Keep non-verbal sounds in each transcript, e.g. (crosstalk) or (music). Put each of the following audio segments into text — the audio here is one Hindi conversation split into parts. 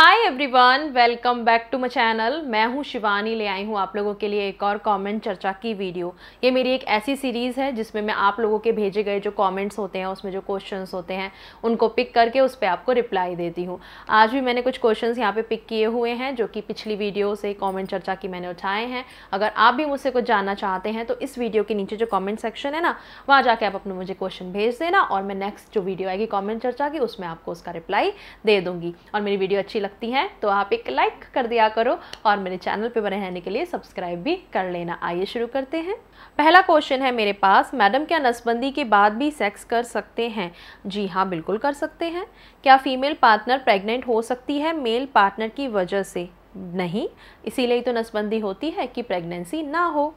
hi everyone welcome back to my channel मैं हूं शिवानी ले आई हूं आप लोगों के लिए एक और कमेंट चर्चा की वीडियो ये मेरी एक ऐसी सीरीज़ है जिसमें मैं आप लोगों के भेजे गए जो कमेंट्स होते हैं उसमें जो क्वेश्चंस होते हैं उनको पिक करके उस पर आपको रिप्लाई देती हूं आज भी मैंने कुछ क्वेश्चन यहाँ पर पिक किए हुए हैं जो कि पिछली वीडियो से कॉमेंट चर्चा की मैंने उठाए हैं अगर आप भी मुझसे कुछ जानना चाहते हैं तो इस वीडियो के नीचे जो कॉमेंट सेक्शन है ना वहाँ जाके आप अपने मुझे क्वेश्चन भेज देना और मैं नेक्स्ट जो वीडियो आएगी कॉमेंट चर्चा की उसमें आपको उसका रिप्लाई दे दूँगी और मेरी वीडियो अच्छी रखती हैं तो आप एक लाइक कर दिया करो और मेरे चैनल पे बने रहने के लिए सब्सक्राइब भी कर लेना आइए शुरू करते हैं पहला क्वेश्चन है मेरे पास मैडम क्या नसबंदी के बाद भी सेक्स कर सकते हैं जी हाँ बिल्कुल कर सकते हैं क्या फीमेल पार्टनर प्रेग्नेंट हो सकती है मेल पार्टनर की वजह से नहीं इसीलिए तो नसबंदी होती है कि प्रेगनेंसी ना हो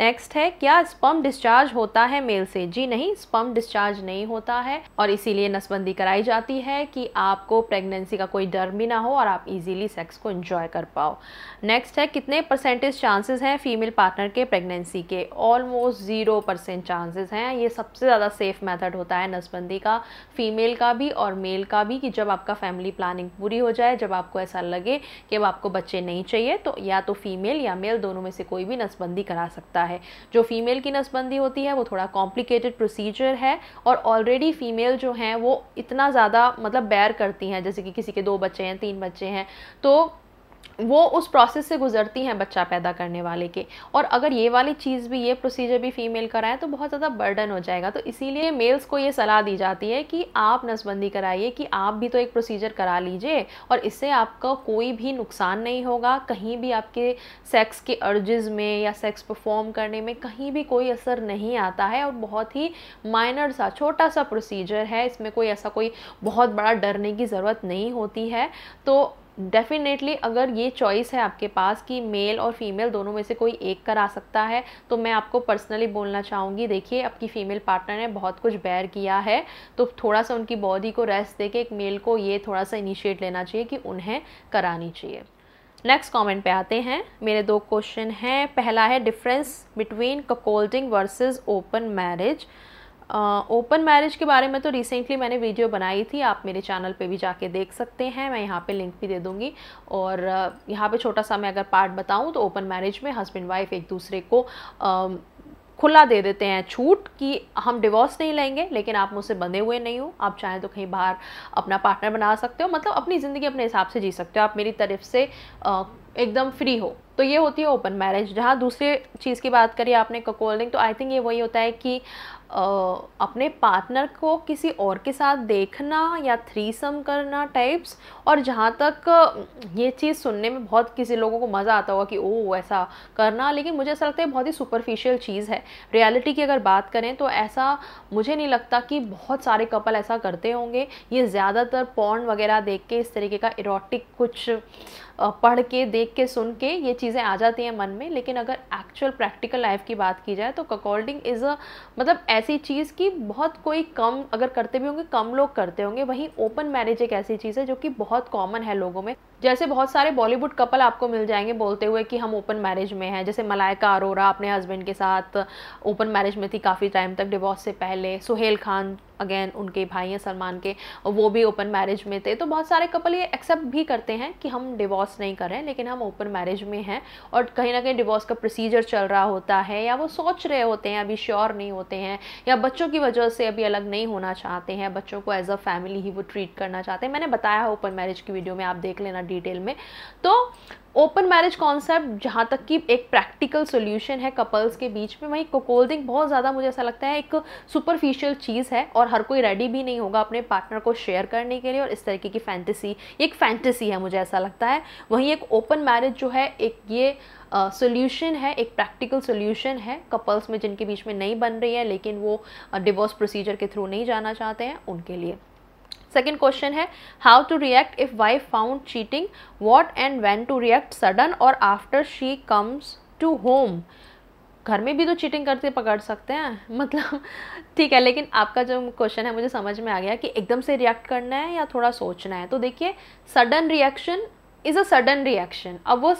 नेक्स्ट है क्या स्पम डिस्चार्ज होता है मेल से जी नहीं स्पम डिस्चार्ज नहीं होता है और इसीलिए नसबंदी कराई जाती है कि आपको प्रेगनेंसी का कोई डर भी ना हो और आप इजीली सेक्स को एंजॉय कर पाओ नेक्स्ट है कितने परसेंटेज चांसेस हैं फीमेल पार्टनर के प्रेगनेंसी के ऑलमोस्ट ज़ीरो परसेंट चांसेज हैं ये सबसे ज़्यादा सेफ़ मैथड होता है नसबंदी का फीमेल का भी और मेल का भी कि जब आपका फैमिली प्लानिंग पूरी हो जाए जब आपको ऐसा लगे कि अब आपको बच्चे नहीं चाहिए तो या तो फीमेल या मेल दोनों में से कोई भी नसबंदी करा सकता है है जो फीमेल की नसबंदी होती है वो थोड़ा कॉम्प्लिकेटेड प्रोसीजर है और ऑलरेडी फीमेल जो हैं वो इतना ज़्यादा मतलब बैर करती हैं जैसे कि किसी के दो बच्चे हैं तीन बच्चे हैं तो वो उस प्रोसेस से गुजरती हैं बच्चा पैदा करने वाले के और अगर ये वाली चीज़ भी ये प्रोसीजर भी फीमेल कराएं तो बहुत ज़्यादा बर्डन हो जाएगा तो इसीलिए मेल्स को ये सलाह दी जाती है कि आप नसबंदी कराइए कि आप भी तो एक प्रोसीजर करा लीजिए और इससे आपका कोई भी नुकसान नहीं होगा कहीं भी आपके सेक्स के अर्जेज में या सेक्स परफॉर्म करने में कहीं भी कोई असर नहीं आता है और बहुत ही माइनर सा छोटा सा प्रोसीजर है इसमें कोई ऐसा कोई बहुत बड़ा डरने की ज़रूरत नहीं होती है तो डेफ़िनेटली अगर ये चॉइस है आपके पास कि मेल और फीमेल दोनों में से कोई एक करा सकता है तो मैं आपको पर्सनली बोलना चाहूँगी देखिए आपकी फ़ीमेल पार्टनर ने बहुत कुछ बैर किया है तो थोड़ा सा उनकी बॉडी को रेस्ट दे के एक मेल को ये थोड़ा सा इनिशिएट लेना चाहिए कि उन्हें करानी चाहिए नेक्स्ट कमेंट पे आते हैं मेरे दो क्वेश्चन हैं पहला है difference between cuckolding versus open marriage open marriage के बारे में तो रिसेंटली मैंने वीडियो बनाई थी आप मेरे चैनल पे भी जाके देख सकते हैं मैं यहाँ पे लिंक भी दे दूँगी और यहाँ पे छोटा सा मैं अगर पार्ट बताऊँ तो ओपन मैरिज में हस्बैंड वाइफ एक दूसरे को uh, खुला दे देते हैं छूट कि हम डिवोर्स नहीं लेंगे लेकिन आप मुझसे बंधे हुए नहीं हो आप चाहें तो कहीं बाहर अपना पार्टनर बना सकते हो मतलब अपनी ज़िंदगी अपने हिसाब से जी सकते हो आप मेरी तरफ से एकदम फ्री हो तो ये होती है ओपन मैरिज जहाँ दूसरे चीज़ की बात करिए आपने ककोलिंग तो आई थिंक ये वही होता है कि आ, अपने पार्टनर को किसी और के साथ देखना या थ्री सम करना टाइप्स और जहाँ तक ये चीज़ सुनने में बहुत किसी लोगों को मज़ा आता होगा कि ओ ऐसा करना लेकिन मुझे ऐसा लगता है बहुत ही सुपरफिशियल चीज़ है रियलिटी की अगर बात करें तो ऐसा मुझे नहीं लगता कि बहुत सारे कपल ऐसा करते होंगे ये ज़्यादातर पॉन वगैरह देख के इस तरीके का इरोटिक कुछ पढ़ के देख के सुन के ये चीज़ें आ जाती हैं मन में लेकिन अगर एक्चुअल प्रैक्टिकल लाइफ की बात की जाए तो ककोल्डिंग इज़ अ मतलब ऐसी चीज़ की बहुत कोई कम अगर करते भी होंगे कम लोग करते होंगे वहीं ओपन मैरिज एक ऐसी चीज़ है जो कि बहुत कॉमन है लोगों में जैसे बहुत सारे बॉलीवुड कपल आपको मिल जाएंगे बोलते हुए कि हम ओपन मैरिज में हैं जैसे मलाइका अरोरा अपने हस्बैंड के साथ ओपन मैरिज में थी काफ़ी टाइम तक डिवोर्स से पहले सुहेल खान अगेन उनके भाई हैं सलमान के वो भी ओपन मैरिज में थे तो बहुत सारे कपल ये एक्सेप्ट भी करते हैं कि हम डिवोर्स नहीं कर रहे हैं लेकिन हम ओपन मैरिज में हैं और कहीं ना कहीं डिवोर्स का प्रोसीजर चल रहा होता है या वो सोच रहे होते हैं अभी श्योर नहीं होते हैं या बच्चों की वजह से अभी अलग नहीं होना चाहते हैं बच्चों को एज अ फैमिली ही वो ट्रीट करना चाहते हैं मैंने बताया है ओपन मैरिज की वीडियो में आप देख लेना डिटेल में तो ओपन मैरिज कॉन्सेप्ट जहाँ तक कि एक प्रैक्टिकल सोल्यूशन है कपल्स के बीच में वहीं कोकोल्डिंग बहुत ज़्यादा मुझे ऐसा लगता है एक सुपरफिशियल चीज़ है और हर कोई रेडी भी नहीं होगा अपने पार्टनर को शेयर करने के लिए और इस तरीके की फैंटेसी एक फैंटेसी है मुझे ऐसा लगता है वहीं एक ओपन मैरिज जो है एक ये सोल्यूशन uh, है एक प्रैक्टिकल सोल्यूशन है कपल्स में जिनके बीच में नहीं बन रही है लेकिन वो डिवोर्स uh, प्रोसीजर के थ्रू नहीं जाना चाहते हैं उनके लिए सेकेंड क्वेश्चन है how to react if wife found cheating what and when to react sudden और after she comes to home घर में भी तो चीटिंग करते पकड़ सकते हैं (laughs) मतलब ठीक है लेकिन आपका जो क्वेश्चन है मुझे समझ में आ गया कि एकदम से रिएक्ट करना है या थोड़ा सोचना है तो देखिए sudden reaction is a sudden reaction अब वो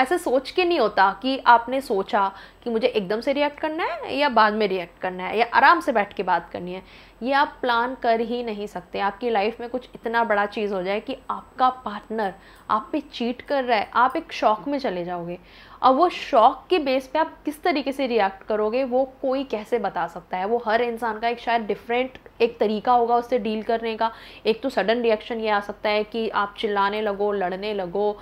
ऐसे सोच के नहीं होता कि आपने सोचा कि मुझे एकदम से रिएक्ट करना है या बाद में रिएक्ट करना है या आराम से बैठ के बात करनी है ये आप प्लान कर ही नहीं सकते आपकी लाइफ में कुछ इतना बड़ा चीज़ हो जाए कि आपका पार्टनर आप पे चीट कर रहा है आप एक शौक में चले जाओगे और वो शौक के बेस पे आप किस तरीके से रिएक्ट करोगे वो कोई कैसे बता सकता है वो हर इंसान का एक शायद डिफरेंट एक तरीका होगा उससे डील करने का एक तो सडन रिएक्शन ये आ सकता है कि आप चिल्लाने लगो लड़ने लगो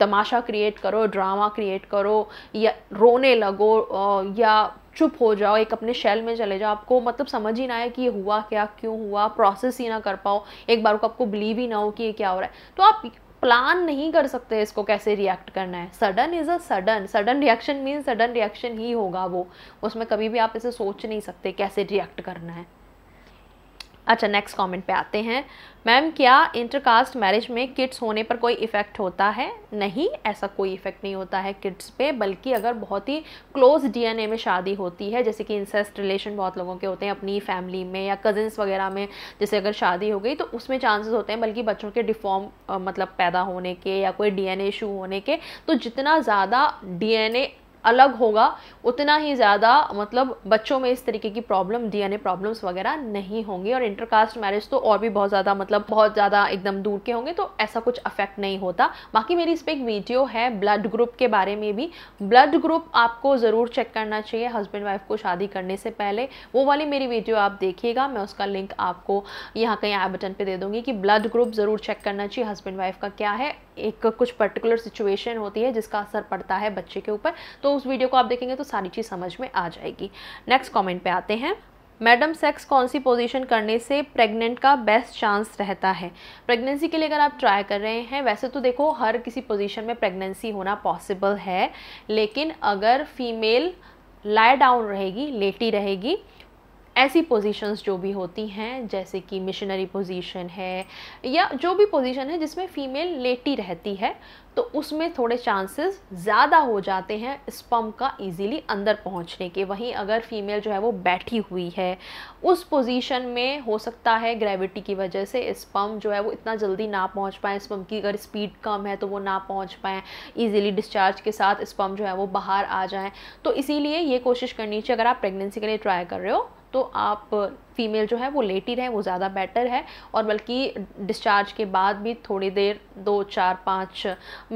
तमाशा क्रिएट करो ड्रामा क्रिएट करो या रोने लगो भागो या चुप हो जाओ एक अपने शेल में चले जाओ आपको मतलब समझ ही ना आए कि ये हुआ क्या क्यों हुआ प्रोसेस ही ना कर पाओ एक बार को आपको बिलीव ही ना हो कि ये क्या हो रहा है तो आप प्लान नहीं कर सकते इसको कैसे रिएक्ट करना है sudden is a sudden sudden reaction mean sudden reaction ही होगा वो उसमें कभी भी आप इसे सोच नहीं सकते कैसे रिएक्ट करना है अच्छा नेक्स्ट कमेंट पे आते हैं मैम क्या इंटरकास्ट मैरिज में किड्स होने पर कोई इफ़ेक्ट होता है नहीं ऐसा कोई इफ़ेक्ट नहीं होता है किड्स पे बल्कि अगर बहुत ही क्लोज डीएनए में शादी होती है जैसे कि इंसेस्ट रिलेशन बहुत लोगों के होते हैं अपनी फैमिली में या कजिन्स वगैरह में जैसे अगर शादी हो गई तो उसमें चांसेस होते हैं बल्कि बच्चों के डिफॉर्म मतलब पैदा होने के या कोई डी इशू होने के तो जितना ज़्यादा डी अलग होगा उतना ही ज़्यादा मतलब बच्चों में इस तरीके की प्रॉब्लम डीएनए प्रॉब्लम्स वगैरह नहीं होंगी और इंटरकास्ट मैरिज तो और भी बहुत ज़्यादा मतलब बहुत ज़्यादा एकदम दूर के होंगे तो ऐसा कुछ अफेक्ट नहीं होता बाकी मेरी इस पर एक वीडियो है ब्लड ग्रुप के बारे में भी ब्लड ग्रुप आपको ज़रूर चेक करना चाहिए हस्बैंड वाइफ को शादी करने से पहले वो वाली मेरी वीडियो आप देखिएगा मैं उसका लिंक आपको यहाँ कहीं आई बटन पर दे दूँगी कि ब्लड ग्रुप ज़रूर चेक करना चाहिए हस्बैंड वाइफ का क्या है एक कुछ पर्टिकुलर सिचुएशन होती है जिसका असर पड़ता है बच्चे के ऊपर तो उस वीडियो को आप देखेंगे तो सारी चीज़ समझ में आ जाएगी नेक्स्ट कॉमेंट पर आते हैं मैडम सेक्स कौन सी पोजीशन करने से प्रेग्नेंट का बेस्ट चांस रहता है प्रेगनेंसी के लिए अगर आप ट्राई कर रहे हैं वैसे तो देखो हर किसी पोजीशन में प्रेगनेंसी होना पॉसिबल है लेकिन अगर फीमेल लाई डाउन रहेगी लेटी रहेगी ऐसी पोजीशंस जो भी होती हैं जैसे कि मिशनरी पोजीशन है या जो भी पोजीशन है जिसमें फ़ीमेल लेटी रहती है तो उसमें थोड़े चांसेस ज़्यादा हो जाते हैं स्पम का इजीली अंदर पहुंचने के वहीं अगर फीमेल जो है वो बैठी हुई है उस पोजीशन में हो सकता है ग्रेविटी की वजह से स्पम जो है वो इतना जल्दी ना पहुंच पाए स्पम की अगर स्पीड कम है तो वो ना पहुंच पाए इजीली डिस्चार्ज के साथ स्पम जो है वो बाहर आ जाएँ तो इसीलिए ये कोशिश करनी चाहिए अगर आप प्रेगनेंसी के लिए ट्राई कर रहे हो तो आप फीमेल जो है वो लेटी रहें वो ज़्यादा बेटर है और बल्कि डिस्चार्ज के बाद भी थोड़ी देर दो चार पाँच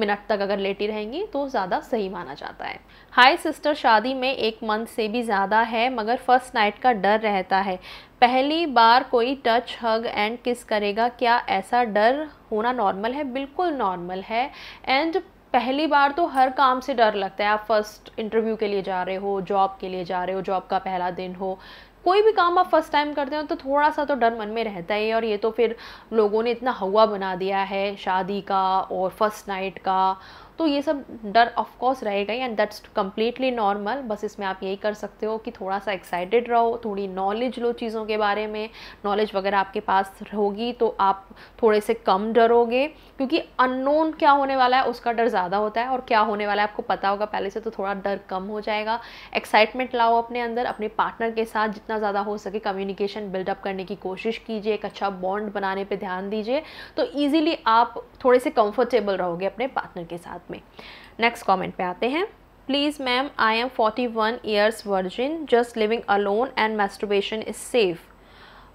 मिनट तक अगर लेटी रहेंगी तो ज़्यादा सही माना जाता है हाय सिस्टर शादी में एक मंथ से भी ज़्यादा है मगर फर्स्ट नाइट का डर रहता है पहली बार कोई टच हग एंड किस करेगा क्या ऐसा डर होना नॉर्मल है बिल्कुल नॉर्मल है एंड पहली बार तो हर काम से डर लगता है आप फर्स्ट इंटरव्यू के लिए जा रहे हो जॉब के लिए जा रहे हो जॉब का पहला दिन हो कोई भी काम आप फर्स्ट टाइम करते हो तो थोड़ा सा तो डर मन में रहता है और ये तो फिर लोगों ने इतना हवा बना दिया है शादी का और फर्स्ट नाइट का तो ये सब डर ऑफकोर्स रहेगा ही एंड दैट्स कम्प्लीटली नॉर्मल बस इसमें आप यही कर सकते हो कि थोड़ा सा एक्साइटेड रहो थोड़ी नॉलेज लो चीज़ों के बारे में नॉलेज वगैरह आपके पास होगी तो आप थोड़े से कम डरोगे क्योंकि अननोन क्या होने वाला है उसका डर ज़्यादा होता है और क्या होने वाला है आपको पता होगा पहले से तो थोड़ा डर कम हो जाएगा एक्साइटमेंट लाओ अपने अंदर अपने पार्टनर के साथ जितना ज़्यादा हो सके कम्युनिकेशन बिल्डअप करने की कोशिश कीजिए एक अच्छा बॉन्ड बनाने पर ध्यान दीजिए तो ईजिली आप थोड़े से कंफर्टेबल रहोगे अपने पार्टनर के साथ में नेक्स्ट कॉमेंट पे आते हैं please ma'am I am forty one years virgin just living alone and masturbation is safe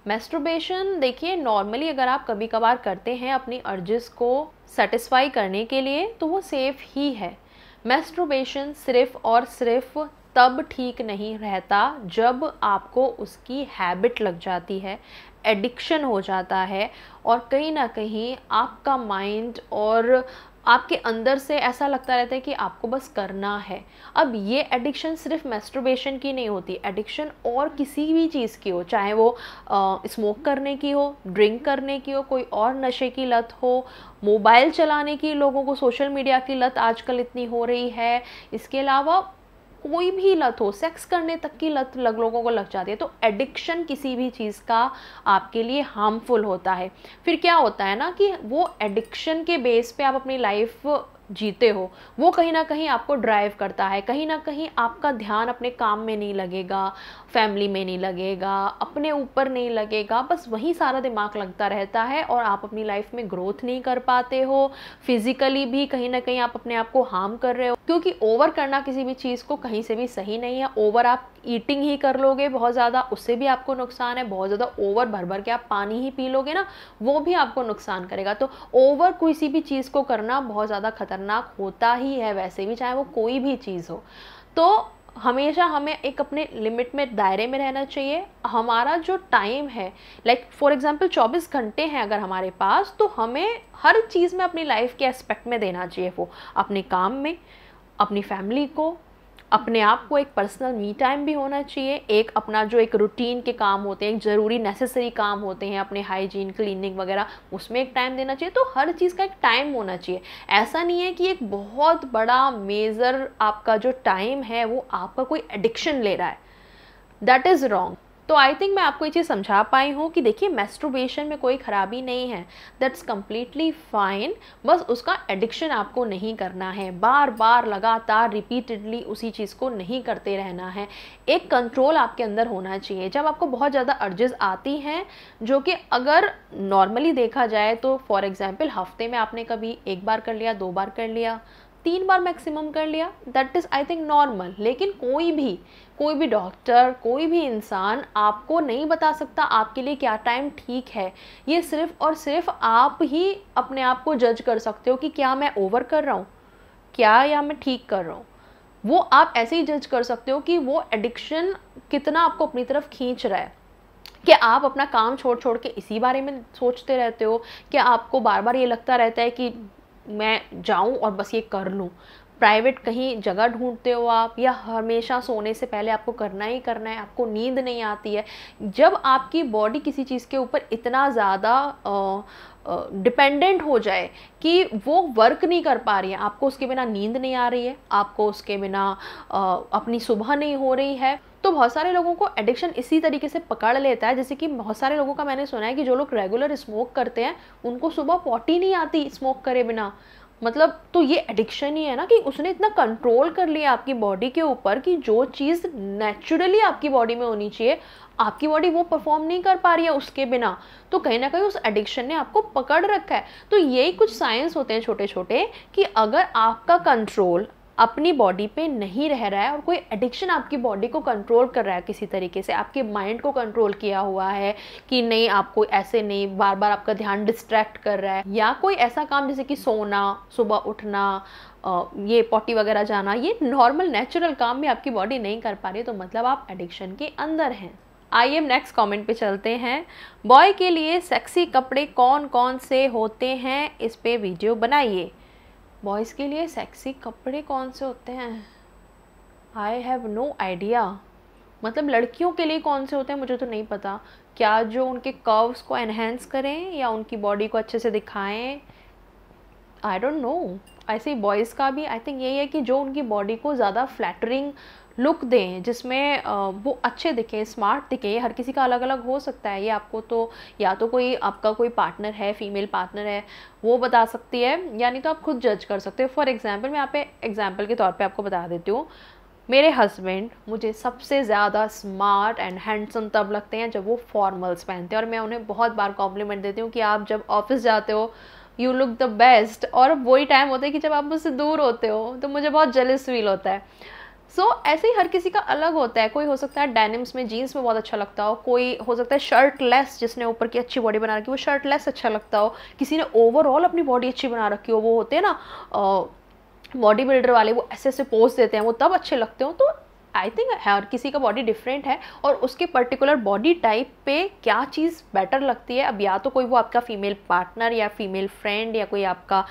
masturbation देखिए नॉर्मली अगर आप कभी कभार करते हैं अपनी अर्जिस को सेटिस्फाई करने के लिए तो वो सेफ़ ही है मेस्ट्रोबेशन सिर्फ और सिर्फ तब ठीक नहीं रहता जब आपको उसकी हैबिट लग जाती है एडिक्शन हो जाता है और कहीं ना कहीं आपका माइंड और आपके अंदर से ऐसा लगता रहता है कि आपको बस करना है अब ये एडिक्शन सिर्फ मेस्ट्रोबेशन की नहीं होती एडिक्शन और किसी भी चीज़ की हो चाहे वो स्मोक करने की हो ड्रिंक करने की हो कोई और नशे की लत हो मोबाइल चलाने की लोगों को सोशल मीडिया की लत आजकल इतनी हो रही है इसके अलावा कोई भी लत हो सेक्स करने तक की लत लग लोगों को लग जाती है तो एडिक्शन किसी भी चीज़ का आपके लिए हार्मफुल होता है फिर क्या होता है ना कि वो एडिक्शन के बेस पे आप अपनी लाइफ जीते हो वो कहीं ना कहीं आपको ड्राइव करता है कहीं ना कहीं आपका ध्यान अपने काम में नहीं लगेगा फैमिली में नहीं लगेगा अपने ऊपर नहीं लगेगा बस वहीं सारा दिमाग लगता रहता है और आप अपनी लाइफ में ग्रोथ नहीं कर पाते हो फिजिकली भी कहीं ना कहीं आप अपने आप को हार्म कर रहे हो क्योंकि ओवर करना किसी भी चीज़ को कहीं से भी सही नहीं है ओवर आप ईटिंग ही कर लोगे बहुत ज़्यादा उससे भी आपको नुकसान है बहुत ज़्यादा ओवर भर भर के आप पानी ही पी लोगे ना वो भी आपको नुकसान करेगा तो ओवर किसी भी चीज़ को करना बहुत ज़्यादा खतरा खतरनाक होता ही है वैसे भी चाहे वो कोई भी चीज़ हो तो हमेशा हमें एक अपने लिमिट में दायरे में रहना चाहिए हमारा जो टाइम है लाइक फॉर एग्जांपल 24 घंटे हैं अगर हमारे पास तो हमें हर चीज़ में अपनी लाइफ के एस्पेक्ट में देना चाहिए वो अपने काम में अपनी फैमिली को अपने आप को एक पर्सनल मी टाइम भी होना चाहिए एक अपना जो एक रूटीन के काम होते हैं एक ज़रूरी नेसेसरी काम होते हैं अपने हाइजीन क्लीनिंग वगैरह उसमें एक टाइम देना चाहिए तो हर चीज़ का एक टाइम होना चाहिए ऐसा नहीं है कि एक बहुत बड़ा मेज़र आपका जो टाइम है वो आपका कोई एडिक्शन ले रहा है दैट इज़ रॉन्ग तो आई थिंक मैं आपको ये चीज़ समझा पाई हूँ कि देखिए मेस्ट्रोबेशन में कोई ख़राबी नहीं है दैट्स कम्प्लीटली फ़ाइन बस उसका एडिक्शन आपको नहीं करना है बार बार लगातार रिपीटेडली उसी चीज़ को नहीं करते रहना है एक कंट्रोल आपके अंदर होना चाहिए जब आपको बहुत ज़्यादा अर्जेस आती हैं जो कि अगर नॉर्मली देखा जाए तो फॉर एग्ज़ाम्पल हफ्ते में आपने कभी एक बार कर लिया दो बार कर लिया तीन बार मैक्सिमम कर लिया that is I think normal लेकिन कोई भी कोई भी डॉक्टर कोई भी इंसान आपको नहीं बता सकता आपके लिए क्या टाइम ठीक है ये सिर्फ और सिर्फ आप ही अपने आप को जज कर सकते हो कि क्या मैं ओवर कर रहा हूँ क्या या मैं ठीक कर रहा हूँ वो आप ऐसे ही जज कर सकते हो कि वो एडिक्शन कितना आपको अपनी तरफ खींच रहा है कि आप अपना काम छोड़ छोड़ के इसी बारे में सोचते रहते हो कि आपको बार बार ये लगता रहता है कि मैं जाऊं और बस ये कर लूँ प्राइवेट कहीं जगह ढूंढते हो आप या हमेशा सोने से पहले आपको करना ही करना है आपको नींद नहीं आती है जब आपकी बॉडी किसी चीज़ के ऊपर इतना ज़्यादा डिपेंडेंट हो जाए कि वो वर्क नहीं कर पा रही है आपको उसके बिना नींद नहीं आ रही है आपको उसके बिना अपनी सुबह नहीं हो रही है तो बहुत सारे लोगों को एडिक्शन इसी तरीके से पकड़ लेता है जैसे कि बहुत सारे लोगों का मैंने सुना है कि जो लोग रेगुलर स्मोक करते हैं उनको सुबह पॉटी नहीं आती स्मोक करे बिना मतलब तो ये एडिक्शन ही है ना कि उसने इतना कंट्रोल कर लिया आपकी बॉडी के ऊपर कि जो चीज़ नेचुरली आपकी बॉडी में होनी चाहिए आपकी बॉडी वो परफॉर्म नहीं कर पा रही है उसके बिना तो कहीं ना कहीं उस एडिक्शन ने आपको पकड़ रखा है तो यही कुछ साइंस होते हैं छोटे छोटे कि अगर आपका कंट्रोल अपनी बॉडी पे नहीं रह रहा है और कोई एडिक्शन आपकी बॉडी को कंट्रोल कर रहा है किसी तरीके से आपके माइंड को कंट्रोल किया हुआ है कि नहीं आपको ऐसे नहीं बार बार आपका ध्यान डिस्ट्रैक्ट कर रहा है या कोई ऐसा काम जैसे कि सोना सुबह उठना ये पॉटी वगैरह जाना ये नॉर्मल नेचुरल काम भी आपकी बॉडी नहीं कर पा रही तो मतलब आप एडिक्शन के अंदर हैं आइए नेक्स्ट कमेंट पे चलते हैं बॉय के लिए सेक्सी कपड़े कौन कौन से होते हैं इस पे वीडियो बनाइए बॉयज़ के लिए सेक्सी कपड़े कौन से होते हैं आई हैव नो आइडिया मतलब लड़कियों के लिए कौन से होते हैं मुझे तो नहीं पता क्या जो उनके कर्व्स को एनहेंस करें या उनकी बॉडी को अच्छे से दिखाएं आई डोंट नो ऐसे ही बॉयज़ का भी आई थिंक यही है कि जो उनकी बॉडी को ज़्यादा फ्लैटरिंग लुक दें जिसमें वो अच्छे दिखें स्मार्ट दिखें हर किसी का अलग अलग हो सकता है ये आपको तो या तो कोई आपका कोई पार्टनर है फीमेल पार्टनर है वो बता सकती है यानी तो आप खुद जज कर सकते हो फॉर एग्ज़ाम्पल मैं आप एग्ज़ाम्पल के तौर पर आपको बता देती हूँ मेरे हस्बैंड मुझे सबसे ज़्यादा स्मार्ट एंड हैंडसम तब लगते हैं जब वो फॉर्मल्स पहनते हैं और मैं उन्हें बहुत बार कॉम्प्लीमेंट देती हूँ कि आप जब ऑफिस जाते हो यू लुक द बेस्ट और वही टाइम होता है कि जब आप मुझसे दूर होते हो तो मुझे बहुत जेलिस फील होता है सो so, ऐसे ही हर किसी का अलग होता है कोई हो सकता है डेनिम्स में जीन्स में बहुत अच्छा लगता हो कोई हो सकता है शर्ट लेस जिसने ऊपर की अच्छी बॉडी बना रखी वो शर्ट लेस अच्छा लगता हो किसी ने ओवरऑल अपनी बॉडी अच्छी बना रखी हो वो होते हैं ना बॉडी बिल्डर वाले वो ऐसे ऐसे पोज देते हैं वो तब अच्छे लगते हो तो आई थिंक हर किसी का बॉडी डिफरेंट है और उसके पर्टिकुलर बॉडी टाइप पे क्या चीज़ बेटर लगती है अब या तो कोई वो आपका फ़ीमेल पार्टनर या फीमेल फ्रेंड या कोई आपका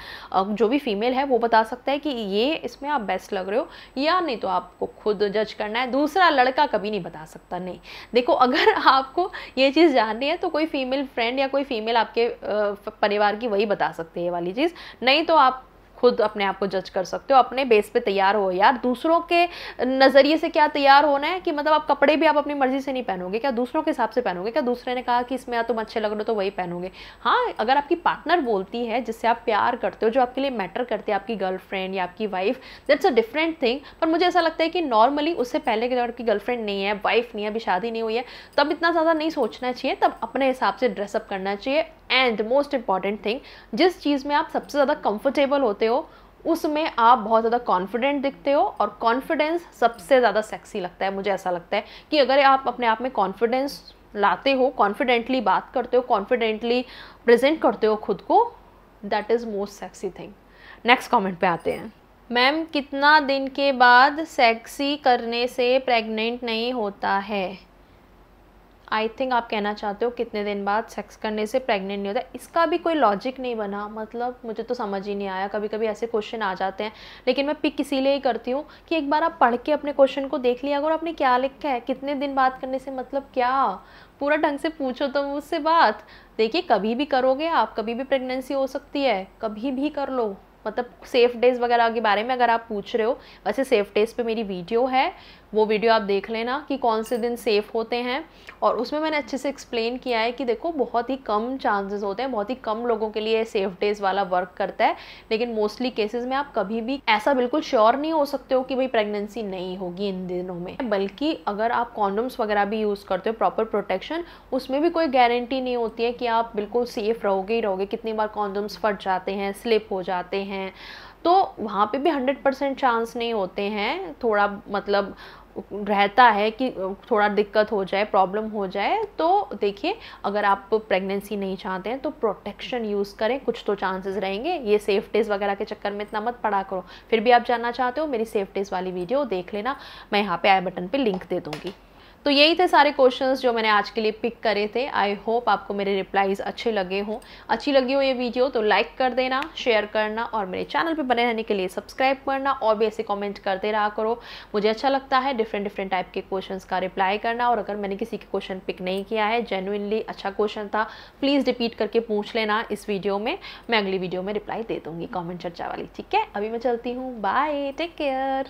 जो भी फीमेल है वो बता सकता है कि ये इसमें आप बेस्ट लग रहे हो या नहीं तो आपको खुद जज करना है दूसरा लड़का कभी नहीं बता सकता नहीं देखो अगर (laughs) आपको ये चीज़ जाननी है तो कोई फीमेल फ्रेंड या कोई फीमेल आपके परिवार की वही बता सकती है वाली चीज़ नहीं तो आप खुद अपने आप को जज कर सकते हो अपने बेस पे तैयार हो यार दूसरों के नज़रिए से क्या तैयार होना है कि मतलब आप कपड़े भी आप अपनी मर्जी से नहीं पहनोगे क्या दूसरों के हिसाब से पहनोगे क्या दूसरे ने कहा कि इसमें तुम अच्छे लग रहे हो तो वही पहनोगे हाँ अगर आपकी पार्टनर बोलती है जिससे आप प्यार करते हो जो आपके लिए मैटर करते हैं आपकी गर्लफ्रेंड या आपकी wife that's a different thing पर मुझे ऐसा लगता है कि नॉर्मली उससे पहले कि आपकी गर्लफ्रेंड नहीं है वाइफ नहीं है अभी शादी नहीं हुई है तब इतना ज़्यादा नहीं सोचना चाहिए तब अपने हिसाब से ड्रेसअप करना चाहिए एंड मोस्ट इंपॉर्टेंट थिंग जिस चीज़ में आप सबसे ज़्यादा कंफर्टेबल होते हो उसमें आप बहुत ज़्यादा कॉन्फिडेंट दिखते हो और कॉन्फिडेंस सबसे ज़्यादा सेक्सी लगता है मुझे ऐसा लगता है कि अगर आप अपने आप में कॉन्फिडेंस लाते हो कॉन्फिडेंटली बात करते हो कॉन्फिडेंटली प्रेजेंट करते हो खुद को that is most sexy thing next comment पे आते हैं मैम कितना दिन के बाद सेक्सी करने से प्रेग्नेंट नहीं होता है आई थिंक आप कहना चाहते हो कितने दिन बाद सेक्स करने से प्रेग्नेंट नहीं होता इसका भी कोई लॉजिक नहीं बना मतलब मुझे तो समझ ही नहीं आया कभी कभी ऐसे क्वेश्चन आ जाते हैं लेकिन मैं पिक इसीलिए ही करती हूँ कि एक बार आप पढ़ के अपने क्वेश्चन को देख लिया अगर आपने क्या लिखा है कितने दिन बात करने से मतलब क्या पूरा ढंग से पूछो तो मुझसे बात देखिए कभी भी करोगे आप कभी भी प्रेगनेंसी हो सकती है कभी भी कर लो मतलब सेफ़ डेज़ वगैरह के बारे में अगर आप पूछ रहे हो वैसे सेफ़ डेज़ पे मेरी वीडियो है वो वीडियो आप देख लेना कि कौन से दिन सेफ़ होते हैं और उसमें मैंने अच्छे से एक्सप्लेन किया है कि देखो बहुत ही कम चांसेस होते हैं बहुत ही कम लोगों के लिए सेफ डेज वाला वर्क करता है लेकिन मोस्टली केसेस में आप कभी भी ऐसा बिल्कुल श्योर नहीं हो सकते हो कि भाई प्रेगनेंसी नहीं होगी इन दिनों में बल्कि अगर आप कॉन्डम्स वगैरह भी यूज़ करते हो प्रॉपर प्रोटेक्शन उसमें भी कोई गारंटी नहीं होती है कि आप बिल्कुल सेफ़ रहोगे ही रहोगे कितनी बार कॉन्डम्स फट जाते हैं स्लिप हो जाते हैं तो वहाँ पे भी 100 परसेंट चांस नहीं होते हैं थोड़ा मतलब रहता है कि थोड़ा दिक्कत हो जाए प्रॉब्लम हो जाए तो देखिए अगर आप प्रेगनेंसी नहीं चाहते हैं तो प्रोटेक्शन यूज़ करें कुछ तो चांसेस रहेंगे ये सेफ डेज वगैरह के चक्कर में इतना मत पड़ा करो फिर भी आप जानना चाहते हो मेरी सेफ डेज वाली वीडियो देख लेना मैं यहाँ पे आई बटन पे लिंक दे दूँगी तो यही थे सारे क्वेश्चंस जो मैंने आज के लिए पिक करे थे आई होप आपको मेरे रिप्लाईज अच्छे लगे हों अच्छी लगी हो ये वीडियो तो लाइक कर देना शेयर करना और मेरे चैनल पर बने रहने के लिए सब्सक्राइब करना और भी ऐसे कॉमेंट करते रहा करो मुझे अच्छा लगता है डिफरेंट डिफरेंट टाइप के क्वेश्चन का रिप्लाई करना और अगर मैंने किसी के क्वेश्चन पिक नहीं किया है जेनुनली अच्छा क्वेश्चन था प्लीज़ रिपीट करके पूछ लेना इस वीडियो में मैं अगली वीडियो में रिप्लाई दे दूँगी कॉमेंट चर्चा वाली ठीक है अभी मैं चलती हूँ बाय टेक केयर